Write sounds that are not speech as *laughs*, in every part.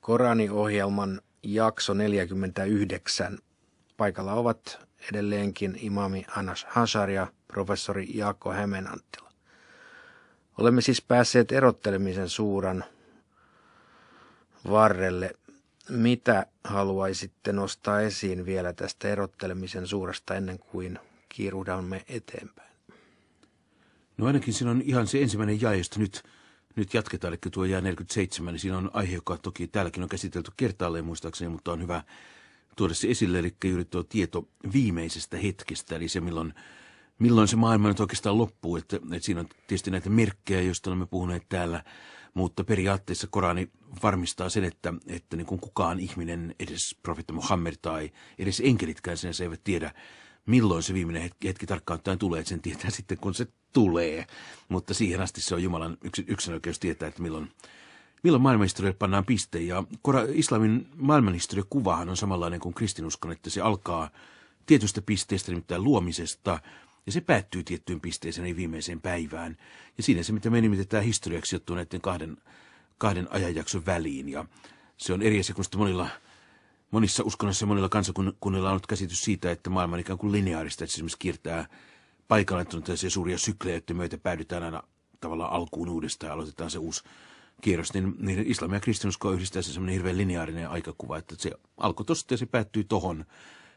Koraniohjelman jakso 49. Paikalla ovat edelleenkin imami Anas Hasar ja professori Jaakko Hämeenanttila. Olemme siis päässeet erottelemisen suuran varrelle. Mitä haluaisitte nostaa esiin vielä tästä erottelemisen suurasta ennen kuin kiiruhdamme eteenpäin? No ainakin siinä on ihan se ensimmäinen jae, nyt – nyt jatketaan, eli tuo jää 47, niin siinä on aihe, joka toki täälläkin on käsitelty kertaalleen muistaakseni, mutta on hyvä tuoda se esille, eli juuri tuo tieto viimeisestä hetkestä, eli se milloin, milloin se maailma nyt oikeastaan loppuu, että, että siinä on tietysti näitä merkkejä, joista olemme puhuneet täällä, mutta periaatteessa Korani varmistaa sen, että, että niin kuin kukaan ihminen, edes profetta Muhammed tai edes enkelitkään se eivät tiedä, milloin se viimeinen hetki, hetki tarkkaan ottaen tulee, että sen tietää *laughs* sitten, kun se tulee. Mutta siihen asti se on Jumalan yks, oikeus tietää, että milloin, milloin maailmanhistorialle pannaan piste. Ja islamin kuvahan on samanlainen kuin kristinuskon, että se alkaa tietystä pisteestä, nimittäin luomisesta, ja se päättyy tiettyyn pisteeseen, ei viimeiseen päivään. Ja siinä se, mitä me nimitetään historiaksi, sijoittuu näiden kahden, kahden ajanjakson väliin. Ja se on eri asia kuin monilla Monissa uskonnoissa ja monilla kansakunnilla on ollut käsitys siitä, että maailma on ikään kuin lineaarista, että se esimerkiksi kiertää paikalle tällaisia suuria syklejä, että myötä päädytään aina tavallaan alkuun uudestaan ja aloitetaan se uusi kierros, niin, niin islamia ja kristinuskoa yhdistää se semmoinen hirveän lineaarinen aikakuva, että se alkoi tosta ja se päättyy tohon.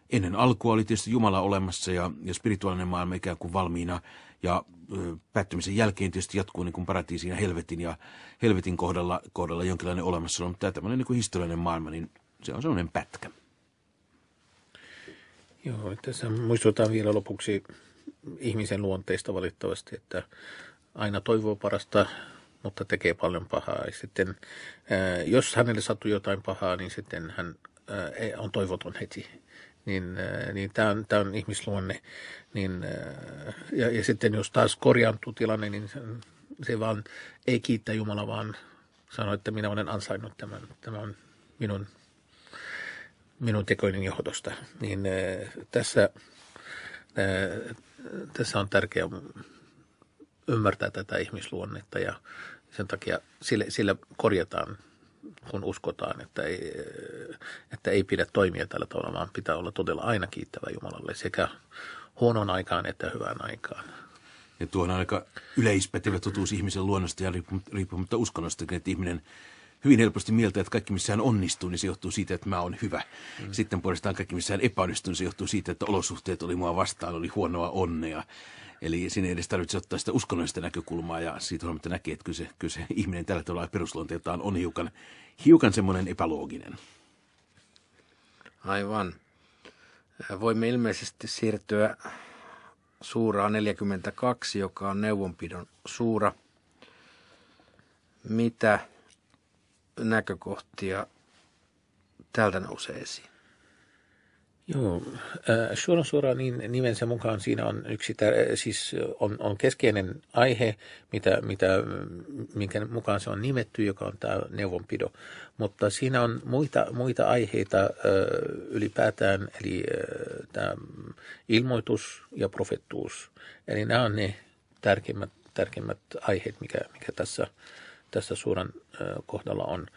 Ennen alkua oli tietysti Jumala olemassa ja, ja spirituaalinen maailma ikään kuin valmiina ja ö, päättymisen jälkeen tietysti jatkuu niin kuin paratiisin ja helvetin ja helvetin kohdalla, kohdalla jonkinlainen olemassa, mutta tämä tämmöinen niin kuin historiallinen maailma, niin se on semmoinen pätkä. Joo, tässä muistutan vielä lopuksi ihmisen luonteista valitettavasti, että aina toivoo parasta, mutta tekee paljon pahaa. Ja sitten, äh, jos hänelle sattuu jotain pahaa, niin sitten hän äh, on toivoton heti. Niin, äh, niin tämä on, on ihmisluonne. Niin, ja, ja sitten jos taas korjaantuu tilanne, niin se vaan ei kiittää Jumala, vaan sanoo, että minä olen ansainnut tämän, tämä on minun minun tekojen johdosta, niin tässä, tässä on tärkeää ymmärtää tätä ihmisluonnetta ja sen takia sillä, sillä korjataan kun uskotaan, että ei, että ei pidä toimia tällä tavalla, vaan pitää olla todella aina kiittävä Jumalalle sekä huonon aikaan että hyvään aikaan. Ja tuo on aika yleispätevä totuus ihmisen luonnosta ja riippumatta uskonnosta että ihminen hyvin helposti mieltä, että kaikki missään onnistuu, niin se johtuu siitä, että mä oon hyvä. Mm. Sitten puolestaan kaikki missään epäonnistuu, niin se johtuu siitä, että olosuhteet oli mua vastaan, oli huonoa onnea. Eli sinne edes tarvitse ottaa sitä uskonnollista näkökulmaa ja siitä huolimatta näkee, että kyllä se, kyllä se ihminen tällä tavalla perusluonteeltaan on hiukan, hiukan semmoinen epälooginen. Aivan. Voimme ilmeisesti siirtyä suuraa 42, joka on neuvonpidon suura. Mitä näkökohtia täältä nousee esiin? Joo, äh, suoraan suoraan niin nimensä mukaan siinä on yksi, tär- äh, siis on, on keskeinen aihe, mitä, mitä, minkä mukaan se on nimetty, joka on tämä neuvonpido. Mutta siinä on muita, muita aiheita äh, ylipäätään, eli tämä ilmoitus ja profettuus. Eli nämä on ne tärkeimmät, tärkeimmät aiheet, mikä, mikä tässä tässä suuran kohdalla on.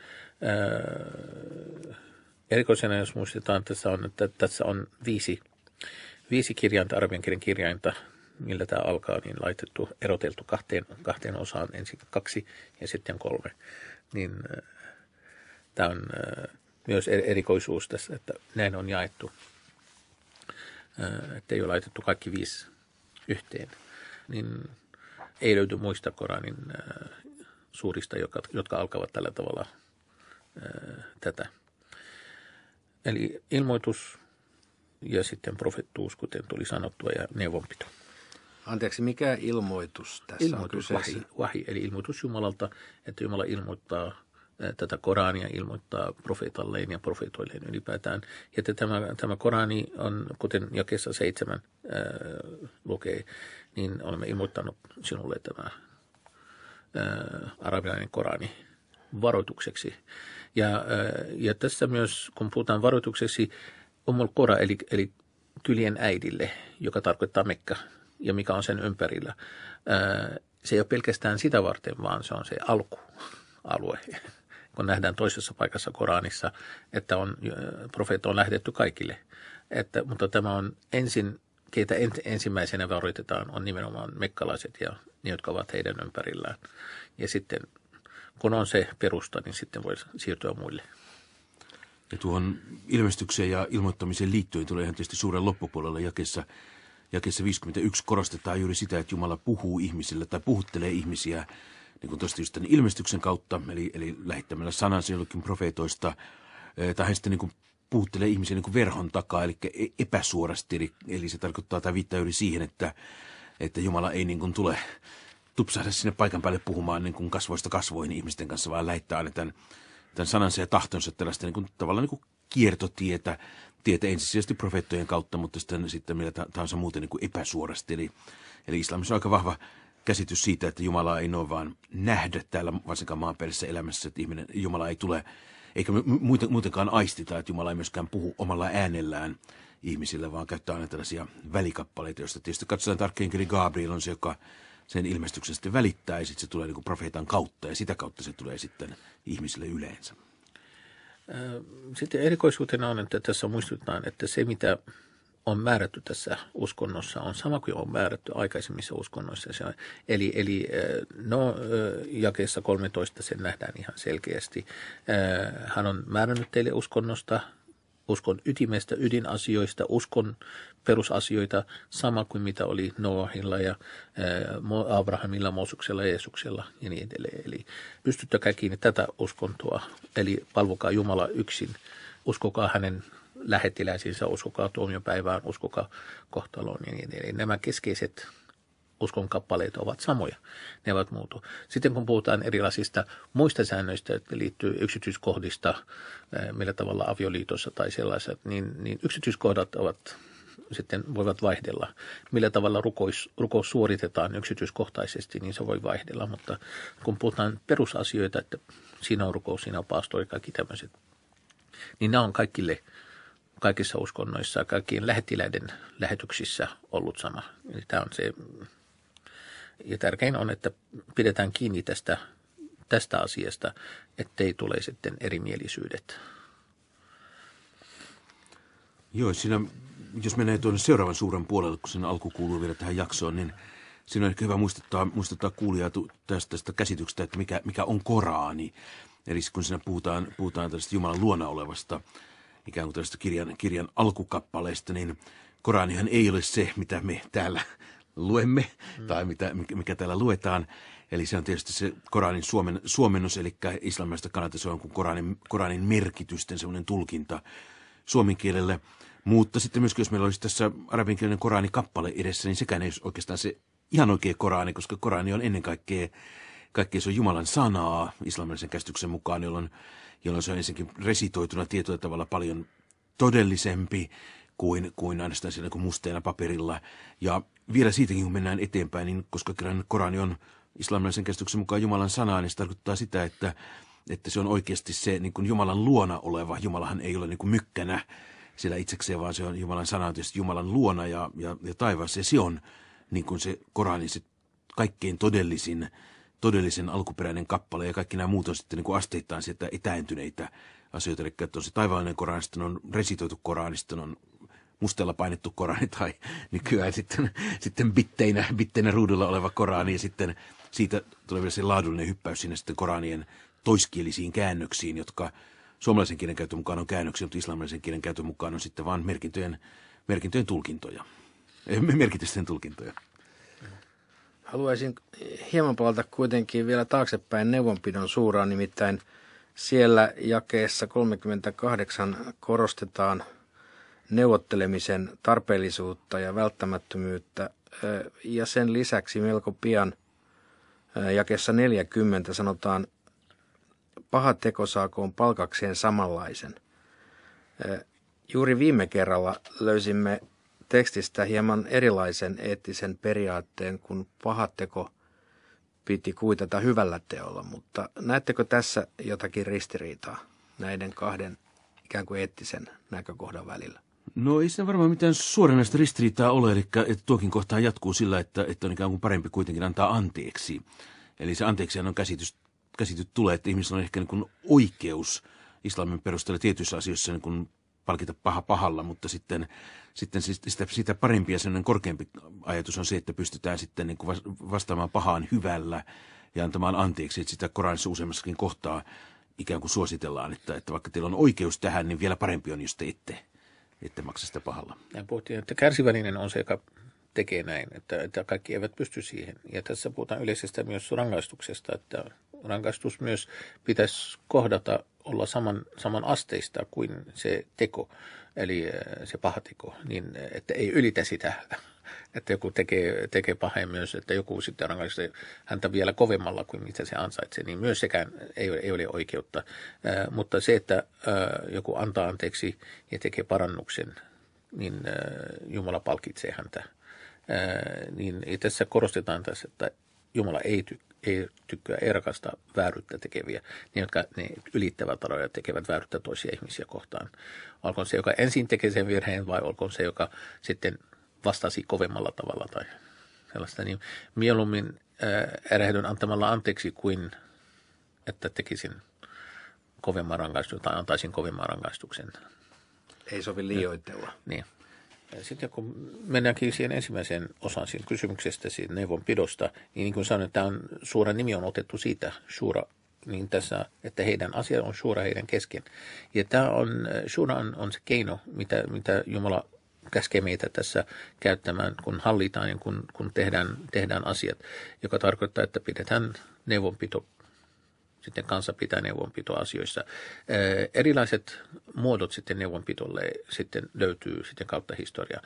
Erikoisena, jos muistetaan, tässä on, että tässä on viisi, viisi kirjainta, arabian kirjainta, millä tämä alkaa, niin laitettu, eroteltu kahteen, kahteen osaan, ensin kaksi ja sitten kolme. Niin tämä on myös erikoisuus tässä, että näin on jaettu, että ei ole laitettu kaikki viisi yhteen. Niin ei löydy muista Koranin suurista, jotka, jotka alkavat tällä tavalla ää, tätä. Eli ilmoitus ja sitten profettuus, kuten tuli sanottua, ja neuvonpito. Anteeksi, mikä ilmoitus tässä ilmoitus, on Vahi, vahi, eli ilmoitus Jumalalta, että Jumala ilmoittaa tätä Korania ilmoittaa profeetalleen ja profeetoilleen ylipäätään. Ja että tämä, tämä Korani on, kuten jakessa seitsemän ää, lukee, niin olemme ilmoittanut sinulle tämä Äh, arabilainen Korani varoitukseksi. Ja, äh, ja tässä myös, kun puhutaan varoitukseksi, Ummul Kora, eli, eli kylien äidille, joka tarkoittaa Mekka ja mikä on sen ympärillä. Äh, se ei ole pelkästään sitä varten, vaan se on se alkualue. *laughs* Kun nähdään toisessa paikassa Koranissa, että on, profeetta on lähdetty kaikille. Että, mutta tämä on ensin, keitä ensimmäisenä varoitetaan, on nimenomaan mekkalaiset ja ne, jotka ovat heidän ympärillään. Ja sitten kun on se perusta, niin sitten voi siirtyä muille. Ja tuohon ilmestykseen ja ilmoittamiseen liittyen tulee ihan tietysti suuren loppupuolella jakessa, jakessa 51 korostetaan juuri sitä, että Jumala puhuu ihmisille tai puhuttelee ihmisiä niin kuin tuosta just tämän ilmestyksen kautta, eli, eli lähettämällä sanansa jollekin profeetoista, eh, tai hän sitten niin kuin puhuttelee ihmisiä niin kuin verhon takaa, eli epäsuorasti, eli, eli se tarkoittaa tai viittaa juuri siihen, että että Jumala ei niin kuin tule tupsahda sinne paikan päälle puhumaan niin kuin kasvoista kasvoihin ihmisten kanssa, vaan lähettää aina tämän, tämän sanansa ja tahtonsa tällaista niin kuin, tavallaan niin kuin kiertotietä, tietä ensisijaisesti profeettojen kautta, mutta sitten, sitten millä tahansa muuten niin kuin epäsuorasti. Eli, eli islamissa on aika vahva käsitys siitä, että Jumala ei noin vaan nähdä täällä varsinkaan maanpäällisessä elämässä, että ihminen, Jumala ei tule, eikä muutenkaan aistita, että Jumala ei myöskään puhu omalla äänellään – ihmisillä, vaan käyttää aina tällaisia välikappaleita, joista tietysti katsotaan tarkkeenkin, Gabriel on se, joka sen ilmestyksen sitten välittää, ja sitten se tulee niin kuin profeetan kautta, ja sitä kautta se tulee sitten ihmisille yleensä. Äh, sitten erikoisuutena on, että tässä muistutetaan, että se mitä on määrätty tässä uskonnossa on sama kuin on määrätty aikaisemmissa uskonnoissa. eli, eli äh, no, äh, jakeessa 13 sen nähdään ihan selkeästi. Hän on määrännyt teille uskonnosta, uskon ytimestä, ydinasioista, uskon perusasioita, sama kuin mitä oli Noahilla ja eh, Abrahamilla, Moosuksella, Jeesuksella ja niin edelleen. Eli pystyttäkää kiinni tätä uskontoa, eli palvokaa Jumala yksin, uskokaa hänen lähettiläisiinsä, uskokaa tuomiopäivään, uskokaa kohtaloon ja niin edelleen. Nämä keskeiset uskonkappaleet ovat samoja. Ne ovat muutu. Sitten kun puhutaan erilaisista muista säännöistä, että liittyy yksityiskohdista, eh, millä tavalla avioliitossa tai sellaiset, niin, niin yksityiskohdat ovat sitten voivat vaihdella. Millä tavalla rukous, rukous suoritetaan yksityiskohtaisesti, niin se voi vaihdella, mutta kun puhutaan perusasioita, että siinä on rukous, siinä on paastori, kaikki tämmöiset, niin nämä on kaikille kaikissa uskonnoissa, kaikkien lähettiläiden lähetyksissä ollut sama. Eli tämä on se ja tärkein on, että pidetään kiinni tästä, tästä asiasta, ettei tule sitten erimielisyydet. Joo, siinä, jos menee tuonne seuraavan suuren puolelle, kun sen alku kuuluu vielä tähän jaksoon, niin siinä on ehkä hyvä muistuttaa, muistuttaa kuulijaa tästä, tästä käsityksestä, että mikä, mikä on koraani. Eli kun siinä puhutaan, puhutaan tästä Jumalan luona olevasta ikään kuin tästä kirjan, kirjan alkukappaleesta, niin Koranihan ei ole se, mitä me täällä luemme, mm. tai mitä, mikä täällä luetaan. Eli se on tietysti se Koranin suomen, suomennus, eli islamilaisesta kannalta se on kuin Koranin, Koranin merkitysten semmoinen tulkinta suomen kielelle. Mutta sitten myöskin, jos meillä olisi tässä arabinkielinen Korani kappale edessä, niin sekään ei olisi oikeastaan se ihan oikea Korani, koska Korani on ennen kaikkea, kaikkea se on Jumalan sanaa islamilaisen käsityksen mukaan, jolloin, jolloin se on ensinnäkin resitoituna tietyllä tavalla paljon todellisempi kuin, kuin ainoastaan siellä niin kuin musteena paperilla. Ja vielä siitäkin, kun mennään eteenpäin, niin koska kerran Korani on islamilaisen käsityksen mukaan Jumalan sanaa, niin se tarkoittaa sitä, että, että se on oikeasti se niin kuin Jumalan luona oleva. Jumalahan ei ole niin kuin mykkänä siellä itsekseen, vaan se on Jumalan sana, on tietysti Jumalan luona ja, ja, ja taivaassa. Ja se on niin kuin se Koranin se kaikkein todellisin, todellisen alkuperäinen kappale ja kaikki nämä muut on sitten niin kuin asteittain sieltä etääntyneitä asioita. Eli on se taivaallinen Koran, sitten on resitoitu Koran, sitten on mustella painettu Korani tai *laughs* nykyään sitten, sitten bitteinä, bitteinä ruudulla oleva Korani ja sitten siitä tulee vielä se laadullinen hyppäys sinne sitten Koranien toiskielisiin käännöksiin, jotka suomalaisen kielen käytön mukaan on käännöksiä, mutta islamilaisen kielen käytön mukaan on sitten vain merkintöjen, merkintöjen tulkintoja, eh, merkitysten tulkintoja. Haluaisin hieman palata kuitenkin vielä taaksepäin neuvonpidon suuraan, nimittäin siellä jakeessa 38 korostetaan – neuvottelemisen tarpeellisuutta ja välttämättömyyttä. Ja sen lisäksi melko pian jakessa 40 sanotaan, paha teko saakoon palkakseen samanlaisen. Juuri viime kerralla löysimme tekstistä hieman erilaisen eettisen periaatteen, kun paha teko piti kuitata hyvällä teolla, mutta näettekö tässä jotakin ristiriitaa näiden kahden ikään kuin eettisen näkökohdan välillä? No ei se varmaan mitään suoranaista ristiriitaa ole, eli että tuokin kohtaa jatkuu sillä, että, että on ikään kuin parempi kuitenkin antaa anteeksi. Eli se anteeksi on käsitys, käsitys tulee, että ihmisellä on ehkä niin kuin oikeus islamin perusteella tietyissä asioissa niin kuin palkita paha pahalla, mutta sitten, sitten sitä, sitä parempi ja sellainen korkeampi ajatus on se, että pystytään sitten niin kuin vastaamaan pahaan hyvällä ja antamaan anteeksi, että sitä Koranissa useammassakin kohtaa ikään kuin suositellaan, että, että vaikka teillä on oikeus tähän, niin vielä parempi on, jos te ette ette maksa sitä pahalla. Ja puhuttiin, että kärsivälinen on se, joka tekee näin, että, että kaikki eivät pysty siihen. Ja tässä puhutaan yleisestä myös rangaistuksesta, että rangaistus myös pitäisi kohdata olla saman, saman asteista kuin se teko, eli äh, se pahateko, niin että ei ylitä sitä että joku tekee, tekee pahaa myös, että joku sitten rankaisee häntä vielä kovemmalla kuin mitä se ansaitsee, niin myös sekään ei, ei ole oikeutta. Ää, mutta se, että ää, joku antaa anteeksi ja tekee parannuksen, niin ää, Jumala palkitsee häntä. Ää, niin tässä korostetaan tässä, että Jumala ei tykkää ei tykkää ei rakasta vääryyttä tekeviä, ne, jotka ne ylittävät rajoja tekevät vääryyttä toisia ihmisiä kohtaan. Olkoon se, joka ensin tekee sen virheen vai olkoon se, joka sitten vastasi kovemmalla tavalla tai sellaista, niin mieluummin äh, erehdyn antamalla anteeksi kuin että tekisin kovemman rangaistuksen tai antaisin kovemman rangaistuksen. Ei sovi liioitella. Äh, niin. Äh, Sitten kun mennäänkin siihen ensimmäiseen osaan siihen kysymyksestä, siihen neuvonpidosta, niin niin kuin sanoin, tämä on, suora nimi on otettu siitä, suora, niin tässä, että heidän asia on suora heidän kesken. Ja tämä on, suora on, on se keino, mitä, mitä Jumala käskee meitä tässä käyttämään, kun hallitaan ja kun, kun tehdään, tehdään asiat, joka tarkoittaa, että pidetään neuvonpito sitten kansa pitää asioissa Erilaiset muodot sitten neuvonpitolle sitten löytyy sitten kautta historia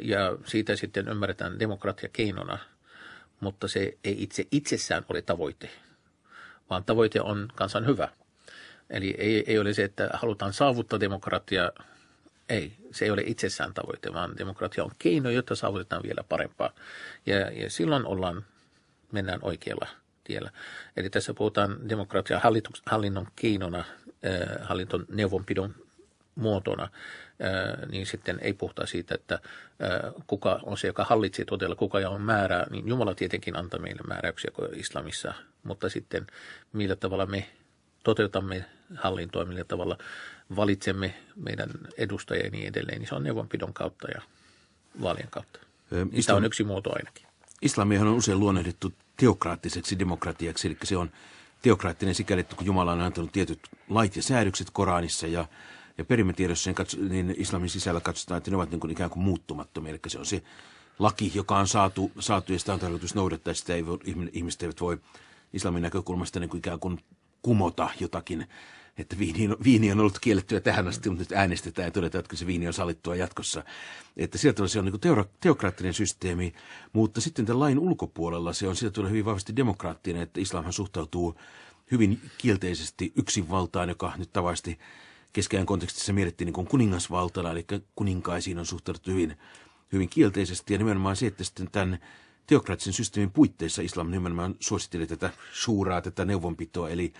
Ja siitä sitten ymmärretään demokratia keinona, mutta se ei itse itsessään ole tavoite, vaan tavoite on kansan hyvä. Eli ei, ei ole se, että halutaan saavuttaa demokratia ei, se ei ole itsessään tavoite, vaan demokratia on keino, jotta saavutetaan vielä parempaa. Ja, ja silloin ollaan, mennään oikealla tiellä. Eli tässä puhutaan demokratia hallinnon keinona, äh, hallinton neuvonpidon muotona, äh, niin sitten ei puhuta siitä, että äh, kuka on se, joka hallitsee todella, kuka on määrää. Niin Jumala tietenkin antaa meille määräyksiä islamissa, mutta sitten millä tavalla me toteutamme hallintoa, millä tavalla valitsemme meidän edustajia ja niin edelleen, niin se on neuvonpidon kautta ja vaalien kautta. Islam... on yksi muoto ainakin. Islamihan on usein luonnehdittu teokraattiseksi demokratiaksi, eli se on teokraattinen sikäli, että kun Jumala on antanut tietyt lait ja säädökset Koranissa ja, ja perimetiedossa, niin, niin islamin sisällä katsotaan, että ne ovat niin kuin ikään kuin muuttumattomia, eli se on se laki, joka on saatu, saatu ja sitä on tarkoitus noudattaa, sitä ei voi, ihmiset eivät voi islamin näkökulmasta niin kuin ikään kuin kumota jotakin, että viini on, viini on ollut kiellettyä tähän asti, mutta nyt äänestetään ja todetaan, että se viini on sallittua jatkossa. Että sieltä se on niin teora, teokraattinen systeemi, mutta sitten tämän lain ulkopuolella se on sieltä tulee hyvin vahvasti demokraattinen, että islamhan suhtautuu hyvin kielteisesti yksinvaltaan, joka nyt tavasti keskeään kontekstissa mietittiin niin kuin kuningasvaltana, eli kuninkaisiin on suhtautunut hyvin, hyvin kielteisesti. Ja nimenomaan se, että sitten tämän teokraattisen systeemin puitteissa islam nimenomaan suositteli tätä suuraa, tätä neuvonpitoa, eli,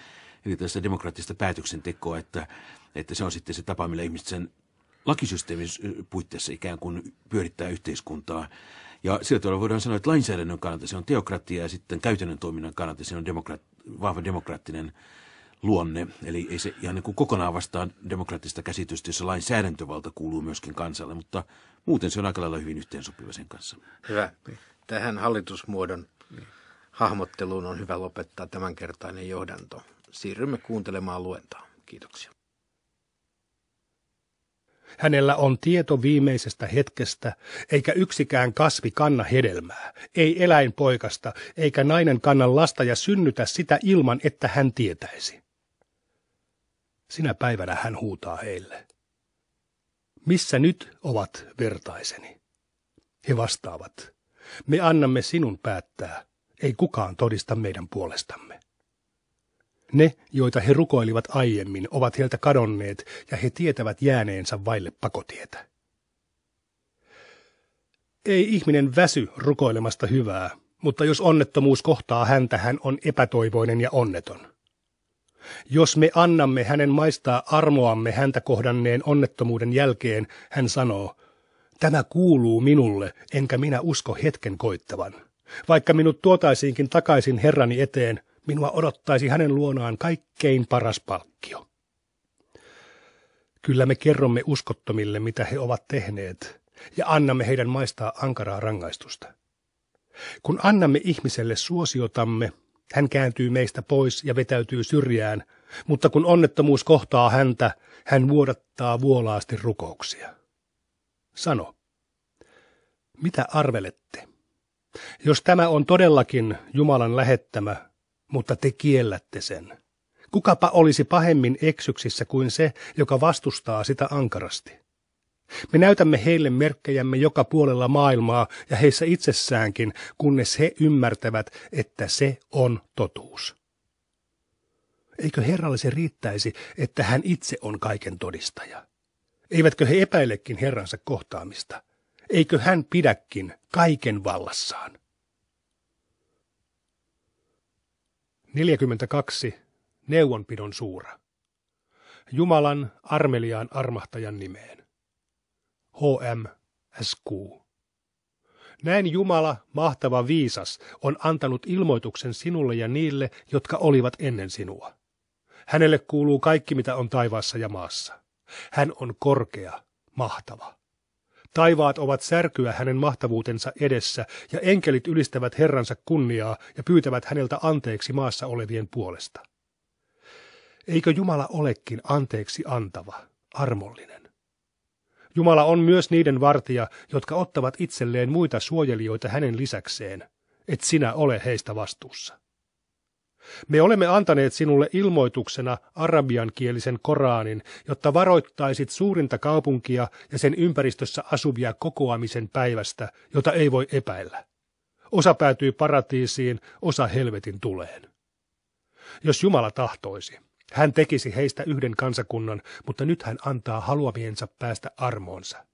eli tässä demokraattista päätöksentekoa, että, että se on sitten se tapa, millä ihmiset sen lakisysteemin puitteissa ikään kuin pyörittää yhteiskuntaa. Ja sillä tavalla voidaan sanoa, että lainsäädännön kannalta se on teokratia ja sitten käytännön toiminnan kannalta se on demokraat- vahva demokraattinen luonne. Eli ei se ihan niin kuin kokonaan vastaan demokraattista käsitystä, jossa lainsäädäntövalta kuuluu myöskin kansalle, mutta muuten se on aika lailla hyvin yhteensopiva sen kanssa. Hyvä tähän hallitusmuodon niin. hahmotteluun on hyvä lopettaa tämänkertainen johdanto. Siirrymme kuuntelemaan luentaa. Kiitoksia. Hänellä on tieto viimeisestä hetkestä, eikä yksikään kasvi kanna hedelmää, ei eläinpoikasta, eikä nainen kanna lasta ja synnytä sitä ilman, että hän tietäisi. Sinä päivänä hän huutaa heille. Missä nyt ovat vertaiseni? He vastaavat. Me annamme sinun päättää, ei kukaan todista meidän puolestamme. Ne, joita he rukoilivat aiemmin, ovat heiltä kadonneet ja he tietävät jääneensä vaille pakotietä. Ei ihminen väsy rukoilemasta hyvää, mutta jos onnettomuus kohtaa häntä, hän on epätoivoinen ja onneton. Jos me annamme hänen maistaa armoamme häntä kohdanneen onnettomuuden jälkeen, hän sanoo, Tämä kuuluu minulle, enkä minä usko hetken koittavan. Vaikka minut tuotaisiinkin takaisin herrani eteen, minua odottaisi hänen luonaan kaikkein paras palkkio. Kyllä me kerromme uskottomille, mitä he ovat tehneet, ja annamme heidän maistaa ankaraa rangaistusta. Kun annamme ihmiselle suosiotamme, hän kääntyy meistä pois ja vetäytyy syrjään, mutta kun onnettomuus kohtaa häntä, hän vuodattaa vuolaasti rukouksia sano. Mitä arvelette? Jos tämä on todellakin Jumalan lähettämä, mutta te kiellätte sen. Kukapa olisi pahemmin eksyksissä kuin se, joka vastustaa sitä ankarasti. Me näytämme heille merkkejämme joka puolella maailmaa ja heissä itsessäänkin, kunnes he ymmärtävät, että se on totuus. Eikö Herralle se riittäisi, että hän itse on kaiken todistaja? Eivätkö he epäilekin Herransa kohtaamista? Eikö hän pidäkin kaiken vallassaan? 42. Neuvonpidon suura. Jumalan armeliaan armahtajan nimeen. H.M. S.Q. Näin Jumala, mahtava viisas, on antanut ilmoituksen sinulle ja niille, jotka olivat ennen sinua. Hänelle kuuluu kaikki, mitä on taivaassa ja maassa. Hän on korkea, mahtava. Taivaat ovat särkyä hänen mahtavuutensa edessä, ja enkelit ylistävät Herransa kunniaa ja pyytävät häneltä anteeksi maassa olevien puolesta. Eikö Jumala olekin anteeksi antava, armollinen? Jumala on myös niiden vartija, jotka ottavat itselleen muita suojelijoita hänen lisäkseen, et sinä ole heistä vastuussa. Me olemme antaneet sinulle ilmoituksena arabiankielisen Koraanin, jotta varoittaisit suurinta kaupunkia ja sen ympäristössä asuvia kokoamisen päivästä, jota ei voi epäillä. Osa päätyy paratiisiin, osa helvetin tuleen. Jos Jumala tahtoisi, hän tekisi heistä yhden kansakunnan, mutta nyt hän antaa haluamiensa päästä armoonsa.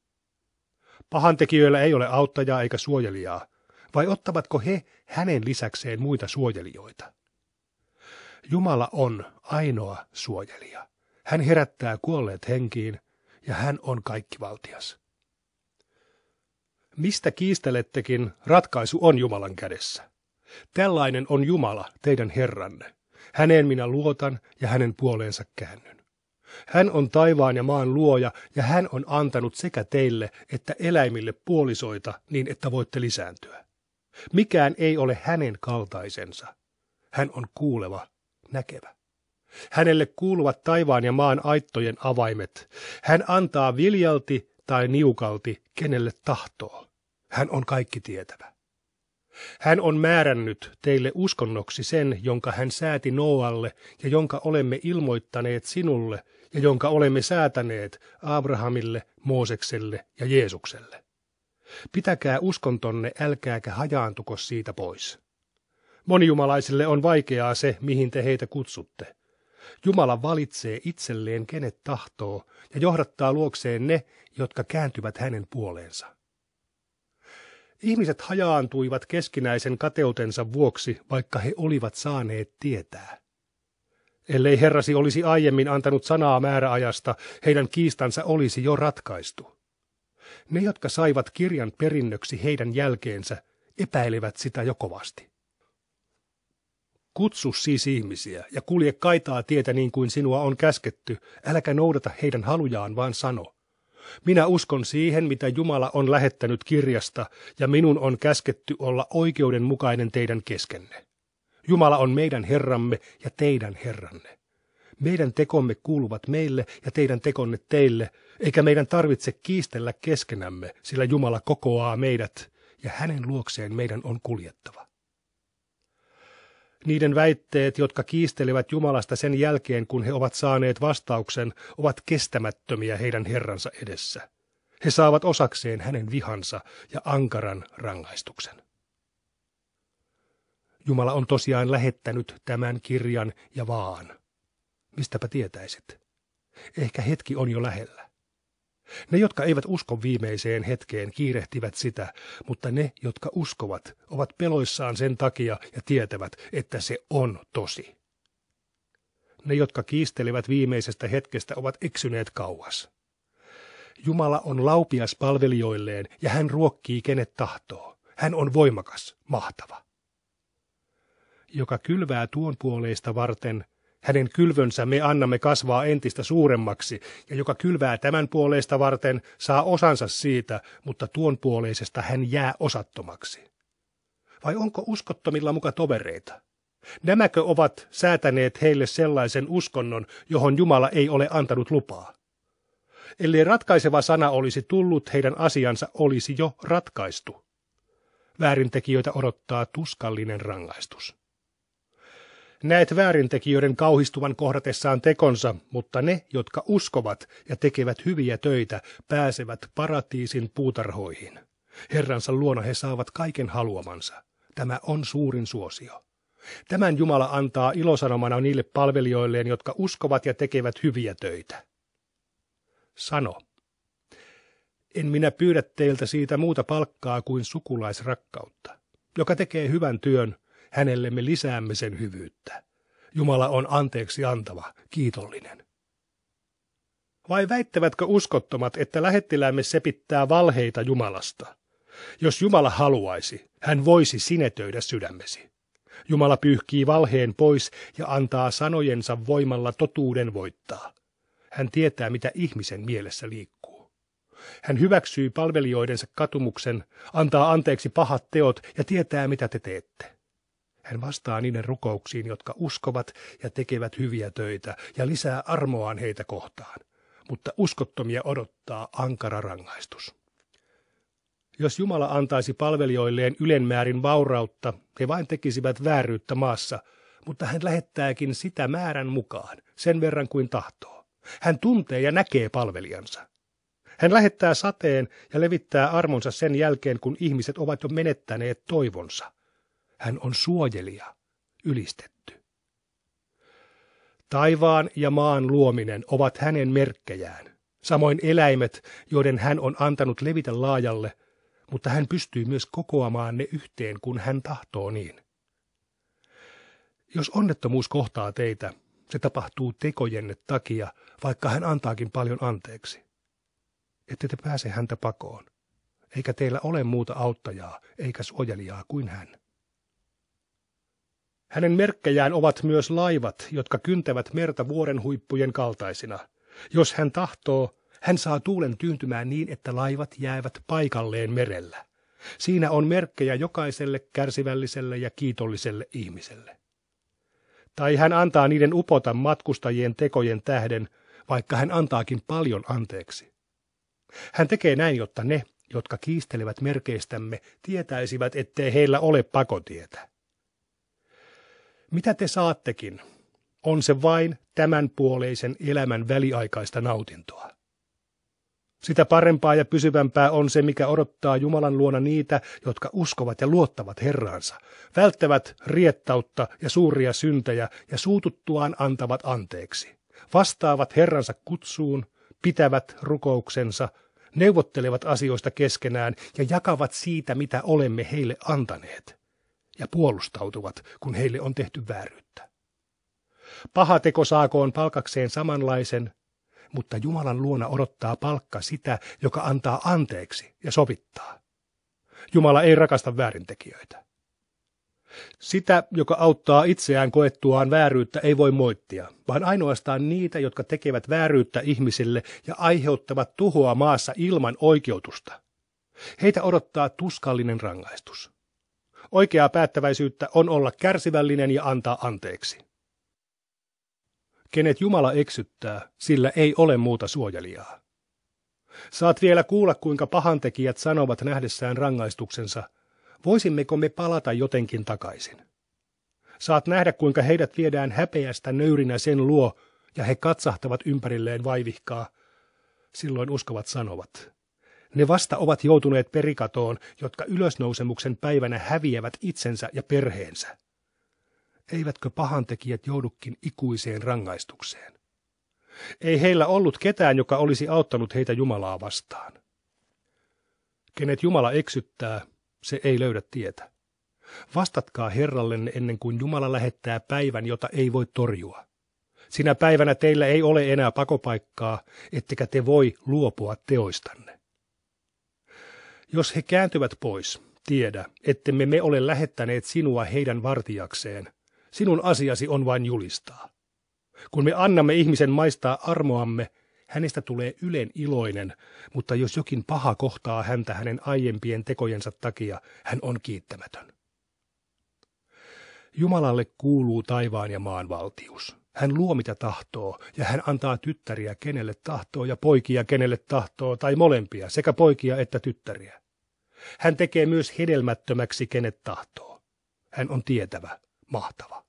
Pahantekijöillä ei ole auttajaa eikä suojelijaa, vai ottavatko he hänen lisäkseen muita suojelijoita? Jumala on ainoa suojelija. Hän herättää kuolleet henkiin ja hän on kaikkivaltias. Mistä kiistelettekin, ratkaisu on Jumalan kädessä. Tällainen on Jumala, teidän Herranne. Häneen minä luotan ja hänen puoleensa käännyn. Hän on taivaan ja maan luoja, ja hän on antanut sekä teille että eläimille puolisoita niin, että voitte lisääntyä. Mikään ei ole hänen kaltaisensa. Hän on kuuleva näkevä. Hänelle kuuluvat taivaan ja maan aittojen avaimet. Hän antaa viljalti tai niukalti, kenelle tahtoo. Hän on kaikki tietävä. Hän on määrännyt teille uskonnoksi sen, jonka hän sääti Noalle ja jonka olemme ilmoittaneet sinulle ja jonka olemme säätäneet Abrahamille, Moosekselle ja Jeesukselle. Pitäkää uskontonne, älkääkä hajaantuko siitä pois. Monijumalaisille on vaikeaa se, mihin te heitä kutsutte. Jumala valitsee itselleen kenet tahtoo ja johdattaa luokseen ne, jotka kääntyvät hänen puoleensa. Ihmiset hajaantuivat keskinäisen kateutensa vuoksi, vaikka he olivat saaneet tietää. Ellei herrasi olisi aiemmin antanut sanaa määräajasta, heidän kiistansa olisi jo ratkaistu. Ne, jotka saivat kirjan perinnöksi heidän jälkeensä, epäilevät sitä jo kovasti. Kutsu siis ihmisiä ja kulje kaitaa tietä niin kuin sinua on käsketty, äläkä noudata heidän halujaan, vaan sano. Minä uskon siihen, mitä Jumala on lähettänyt kirjasta, ja minun on käsketty olla oikeudenmukainen teidän keskenne. Jumala on meidän Herramme ja teidän Herranne. Meidän tekomme kuuluvat meille ja teidän tekonne teille, eikä meidän tarvitse kiistellä keskenämme, sillä Jumala kokoaa meidät, ja hänen luokseen meidän on kuljettava. Niiden väitteet, jotka kiistelevät Jumalasta sen jälkeen, kun he ovat saaneet vastauksen, ovat kestämättömiä heidän Herransa edessä. He saavat osakseen hänen vihansa ja ankaran rangaistuksen. Jumala on tosiaan lähettänyt tämän kirjan ja vaan. Mistäpä tietäisit? Ehkä hetki on jo lähellä. Ne, jotka eivät usko viimeiseen hetkeen, kiirehtivät sitä, mutta ne, jotka uskovat, ovat peloissaan sen takia ja tietävät, että se on tosi. Ne, jotka kiistelevät viimeisestä hetkestä, ovat eksyneet kauas. Jumala on laupias palvelijoilleen ja hän ruokkii kenet tahtoo. Hän on voimakas, mahtava. Joka kylvää tuon puoleista varten – hänen kylvönsä me annamme kasvaa entistä suuremmaksi, ja joka kylvää tämän puoleista varten, saa osansa siitä, mutta tuon puoleisesta hän jää osattomaksi. Vai onko uskottomilla muka tovereita? Nämäkö ovat säätäneet heille sellaisen uskonnon, johon Jumala ei ole antanut lupaa? Ellei ratkaiseva sana olisi tullut, heidän asiansa olisi jo ratkaistu. Väärintekijöitä odottaa tuskallinen rangaistus. Näet väärintekijöiden kauhistuvan kohdatessaan tekonsa, mutta ne, jotka uskovat ja tekevät hyviä töitä, pääsevät paratiisin puutarhoihin. Herransa luona he saavat kaiken haluamansa. Tämä on suurin suosio. Tämän Jumala antaa ilosanomana niille palvelijoilleen, jotka uskovat ja tekevät hyviä töitä. Sano. En minä pyydä teiltä siitä muuta palkkaa kuin sukulaisrakkautta, joka tekee hyvän työn, hänelle me lisäämme sen hyvyyttä. Jumala on anteeksi antava, kiitollinen. Vai väittävätkö uskottomat, että lähettiläämme sepittää valheita Jumalasta? Jos Jumala haluaisi, hän voisi sinetöidä sydämesi. Jumala pyyhkii valheen pois ja antaa sanojensa voimalla totuuden voittaa. Hän tietää, mitä ihmisen mielessä liikkuu. Hän hyväksyy palvelijoidensa katumuksen, antaa anteeksi pahat teot ja tietää, mitä te teette. Hän vastaa niiden rukouksiin, jotka uskovat ja tekevät hyviä töitä ja lisää armoaan heitä kohtaan. Mutta uskottomia odottaa ankara rangaistus. Jos Jumala antaisi palvelijoilleen ylenmäärin vaurautta, he vain tekisivät vääryyttä maassa, mutta hän lähettääkin sitä määrän mukaan, sen verran kuin tahtoo. Hän tuntee ja näkee palvelijansa. Hän lähettää sateen ja levittää armonsa sen jälkeen, kun ihmiset ovat jo menettäneet toivonsa. Hän on suojelija, ylistetty. Taivaan ja maan luominen ovat hänen merkkejään, samoin eläimet, joiden hän on antanut levitä laajalle, mutta hän pystyy myös kokoamaan ne yhteen, kun hän tahtoo niin. Jos onnettomuus kohtaa teitä, se tapahtuu tekojenne takia, vaikka hän antaakin paljon anteeksi. Ette te pääse häntä pakoon, eikä teillä ole muuta auttajaa eikä suojelijaa kuin hän. Hänen merkkejään ovat myös laivat, jotka kyntävät merta vuoren huippujen kaltaisina. Jos hän tahtoo, hän saa tuulen tyyntymään niin, että laivat jäävät paikalleen merellä. Siinä on merkkejä jokaiselle kärsivälliselle ja kiitolliselle ihmiselle. Tai hän antaa niiden upota matkustajien tekojen tähden, vaikka hän antaakin paljon anteeksi. Hän tekee näin, jotta ne, jotka kiistelevät merkeistämme, tietäisivät, ettei heillä ole pakotietä. Mitä te saattekin, on se vain tämänpuoleisen elämän väliaikaista nautintoa. Sitä parempaa ja pysyvämpää on se, mikä odottaa Jumalan luona niitä, jotka uskovat ja luottavat Herraansa, välttävät riettautta ja suuria syntejä ja suututtuaan antavat anteeksi, vastaavat Herransa kutsuun, pitävät rukouksensa, neuvottelevat asioista keskenään ja jakavat siitä, mitä olemme heille antaneet ja puolustautuvat, kun heille on tehty vääryyttä. Paha teko saakoon palkakseen samanlaisen, mutta Jumalan luona odottaa palkka sitä, joka antaa anteeksi ja sovittaa. Jumala ei rakasta väärintekijöitä. Sitä, joka auttaa itseään koettuaan vääryyttä, ei voi moittia, vaan ainoastaan niitä, jotka tekevät vääryyttä ihmisille ja aiheuttavat tuhoa maassa ilman oikeutusta. Heitä odottaa tuskallinen rangaistus. Oikeaa päättäväisyyttä on olla kärsivällinen ja antaa anteeksi. Kenet Jumala eksyttää, sillä ei ole muuta suojelijaa. Saat vielä kuulla, kuinka pahantekijät sanovat nähdessään rangaistuksensa, voisimmeko me palata jotenkin takaisin. Saat nähdä, kuinka heidät viedään häpeästä nöyrinä sen luo, ja he katsahtavat ympärilleen vaivihkaa. Silloin uskovat sanovat, ne vasta ovat joutuneet perikatoon, jotka ylösnousemuksen päivänä häviävät itsensä ja perheensä. Eivätkö pahantekijät joudukin ikuiseen rangaistukseen? Ei heillä ollut ketään, joka olisi auttanut heitä Jumalaa vastaan. Kenet Jumala eksyttää, se ei löydä tietä. Vastatkaa Herrallenne ennen kuin Jumala lähettää päivän, jota ei voi torjua. Sinä päivänä teillä ei ole enää pakopaikkaa, ettekä te voi luopua teoistanne. Jos he kääntyvät pois, tiedä, ettemme me ole lähettäneet sinua heidän vartijakseen. Sinun asiasi on vain julistaa. Kun me annamme ihmisen maistaa armoamme, hänestä tulee ylen iloinen, mutta jos jokin paha kohtaa häntä hänen aiempien tekojensa takia, hän on kiittämätön. Jumalalle kuuluu taivaan ja maan valtius. Hän luo mitä tahtoo, ja hän antaa tyttäriä kenelle tahtoo ja poikia kenelle tahtoo, tai molempia, sekä poikia että tyttäriä. Hän tekee myös hedelmättömäksi kenet tahtoo. Hän on tietävä, mahtava.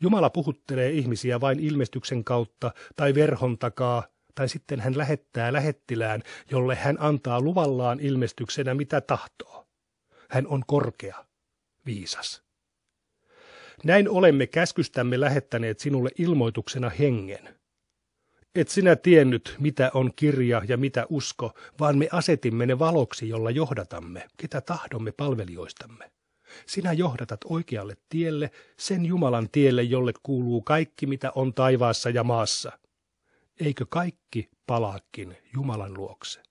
Jumala puhuttelee ihmisiä vain ilmestyksen kautta tai verhon takaa, tai sitten hän lähettää lähettilään, jolle hän antaa luvallaan ilmestyksenä mitä tahtoo. Hän on korkea, viisas. Näin olemme käskystämme lähettäneet sinulle ilmoituksena hengen. Et sinä tiennyt, mitä on kirja ja mitä usko, vaan me asetimme ne valoksi, jolla johdatamme, ketä tahdomme palvelijoistamme. Sinä johdatat oikealle tielle, sen Jumalan tielle, jolle kuuluu kaikki, mitä on taivaassa ja maassa. Eikö kaikki palaakin Jumalan luokse?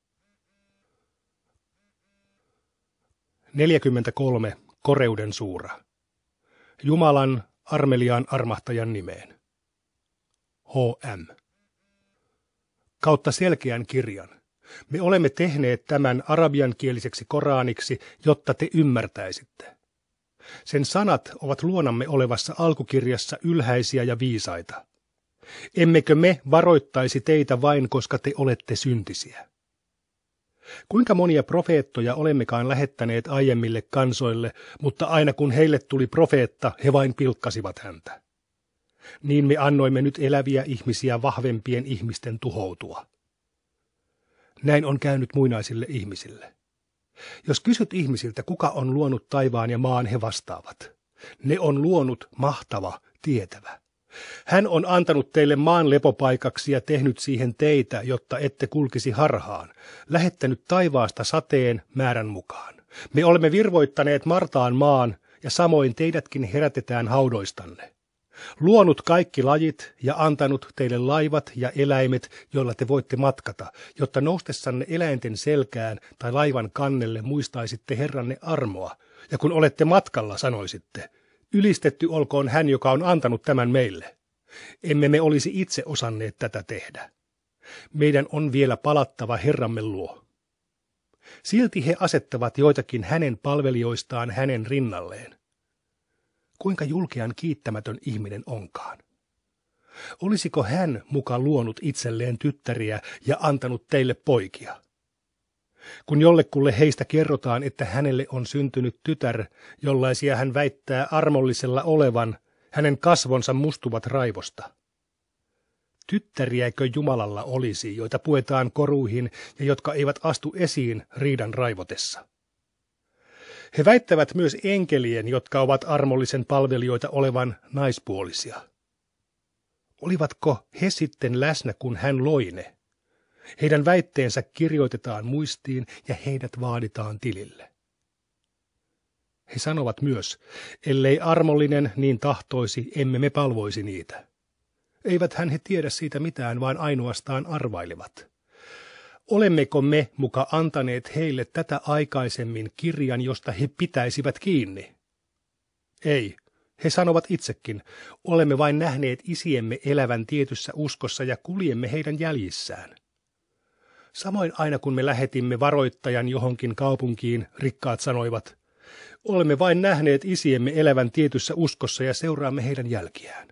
43. Koreuden suura. Jumalan armeliaan armahtajan nimeen. H.M. Kautta selkeän kirjan. Me olemme tehneet tämän arabiankieliseksi koraaniksi, jotta te ymmärtäisitte. Sen sanat ovat luonamme olevassa alkukirjassa ylhäisiä ja viisaita. Emmekö me varoittaisi teitä vain, koska te olette syntisiä? Kuinka monia profeettoja olemmekaan lähettäneet aiemmille kansoille, mutta aina kun heille tuli profeetta, he vain pilkkasivat häntä. Niin me annoimme nyt eläviä ihmisiä vahvempien ihmisten tuhoutua. Näin on käynyt muinaisille ihmisille. Jos kysyt ihmisiltä, kuka on luonut taivaan ja maan, he vastaavat. Ne on luonut mahtava, tietävä. Hän on antanut teille maan lepopaikaksi ja tehnyt siihen teitä, jotta ette kulkisi harhaan, lähettänyt taivaasta sateen määrän mukaan. Me olemme virvoittaneet Martaan maan, ja samoin teidätkin herätetään haudoistanne. Luonut kaikki lajit ja antanut teille laivat ja eläimet, joilla te voitte matkata, jotta noustessanne eläinten selkään tai laivan kannelle muistaisitte Herranne armoa, ja kun olette matkalla, sanoisitte – Ylistetty olkoon hän, joka on antanut tämän meille. Emme me olisi itse osanneet tätä tehdä. Meidän on vielä palattava Herramme luo. Silti he asettavat joitakin hänen palvelijoistaan hänen rinnalleen. Kuinka julkean kiittämätön ihminen onkaan? Olisiko hän muka luonut itselleen tyttäriä ja antanut teille poikia? Kun jollekulle heistä kerrotaan, että hänelle on syntynyt tytär, jollaisia hän väittää armollisella olevan, hänen kasvonsa mustuvat raivosta. Tyttäriäkö Jumalalla olisi, joita puetaan koruihin ja jotka eivät astu esiin riidan raivotessa? He väittävät myös enkelien, jotka ovat armollisen palvelijoita olevan naispuolisia. Olivatko he sitten läsnä, kun hän loi ne? Heidän väitteensä kirjoitetaan muistiin ja heidät vaaditaan tilille. He sanovat myös, ellei armollinen niin tahtoisi, emme me palvoisi niitä. Eivät hän he tiedä siitä mitään, vaan ainoastaan arvailevat. Olemmeko me muka antaneet heille tätä aikaisemmin kirjan, josta he pitäisivät kiinni? Ei, he sanovat itsekin, olemme vain nähneet isiemme elävän tietyssä uskossa ja kuljemme heidän jäljissään. Samoin aina kun me lähetimme varoittajan johonkin kaupunkiin, rikkaat sanoivat, olemme vain nähneet isiemme elävän tietyssä uskossa ja seuraamme heidän jälkiään.